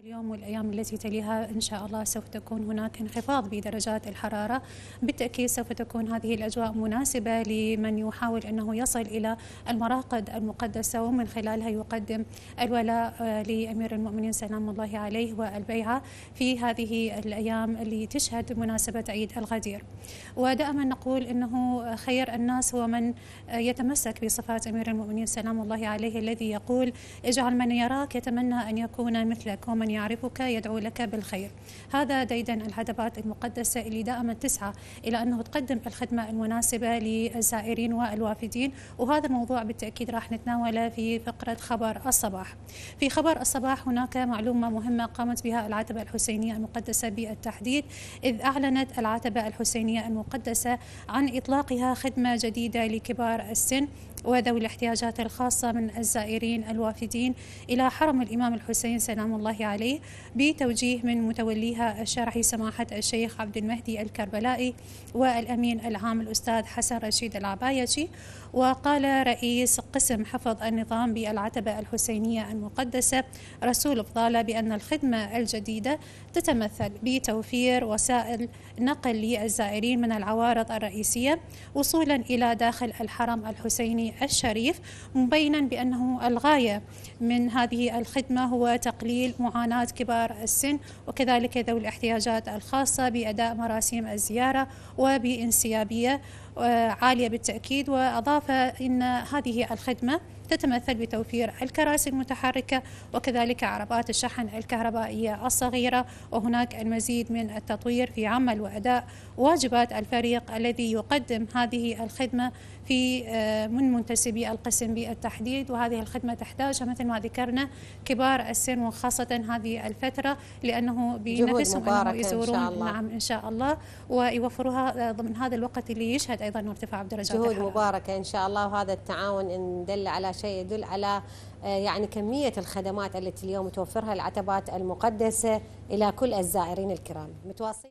اليوم والأيام التي تليها إن شاء الله سوف تكون هناك انخفاض بدرجات الحرارة بالتأكيد سوف تكون هذه الأجواء مناسبة لمن يحاول أنه يصل إلى المراقد المقدسة ومن خلالها يقدم الولاء آه، لأمير المؤمنين سلام الله عليه والبيعة في هذه الأيام اللي تشهد مناسبة عيد الغدير ودائما نقول أنه خير الناس هو من آه، يتمسك بصفات أمير المؤمنين سلام الله عليه الذي يقول اجعل من يراك يتمنى أن يكون مثلك ومن من يعرفك يدعو لك بالخير هذا ديدا الهدبات المقدسة اللي دائما تسعى إلى أنه تقدم الخدمة المناسبة للزائرين والوافدين وهذا موضوع بالتأكيد راح نتناوله في فقرة خبر الصباح في خبر الصباح هناك معلومة مهمة قامت بها العتبة الحسينية المقدسة بالتحديد إذ أعلنت العتبة الحسينية المقدسة عن إطلاقها خدمة جديدة لكبار السن وذوي الاحتياجات الخاصة من الزائرين الوافدين إلى حرم الإمام الحسين سلام الله عليه بتوجيه من متوليها الشرعي سماحة الشيخ عبد المهدي الكربلائي والأمين العام الأستاذ حسن رشيد العبايشي وقال رئيس قسم حفظ النظام بالعتبة الحسينية المقدسة رسول فضالة بأن الخدمة الجديدة تتمثل بتوفير وسائل نقل للزائرين من العوارض الرئيسية وصولا إلى داخل الحرم الحسيني الشريف مبينا بأنه الغاية من هذه الخدمة هو تقليل معاناة كبار السن وكذلك ذوي الاحتياجات الخاصة بأداء مراسيم الزيارة وبانسيابية آه، عالية بالتأكيد وأضاف أن هذه الخدمة تتمثل بتوفير الكراسي المتحركة وكذلك عربات الشحن الكهربائية الصغيرة وهناك المزيد من التطوير في عمل وأداء واجبات الفريق الذي يقدم هذه الخدمة في آه، من منتسبي القسم بالتحديد وهذه الخدمة تحتاجها مثل ما ذكرنا كبار السن وخاصة هذه الفترة لأنه بنفسهم أنه يزورون إن نعم إن شاء الله ويوفروها آه، ضمن هذا الوقت اللي يشهد أيضا ارتفاع بدرجات جهود الحرارة. مباركة إن شاء الله وهذا التعاون إن دل على شيء يدل على آه، يعني كمية الخدمات التي اليوم توفرها العتبات المقدسة إلى كل الزائرين الكرام متواصل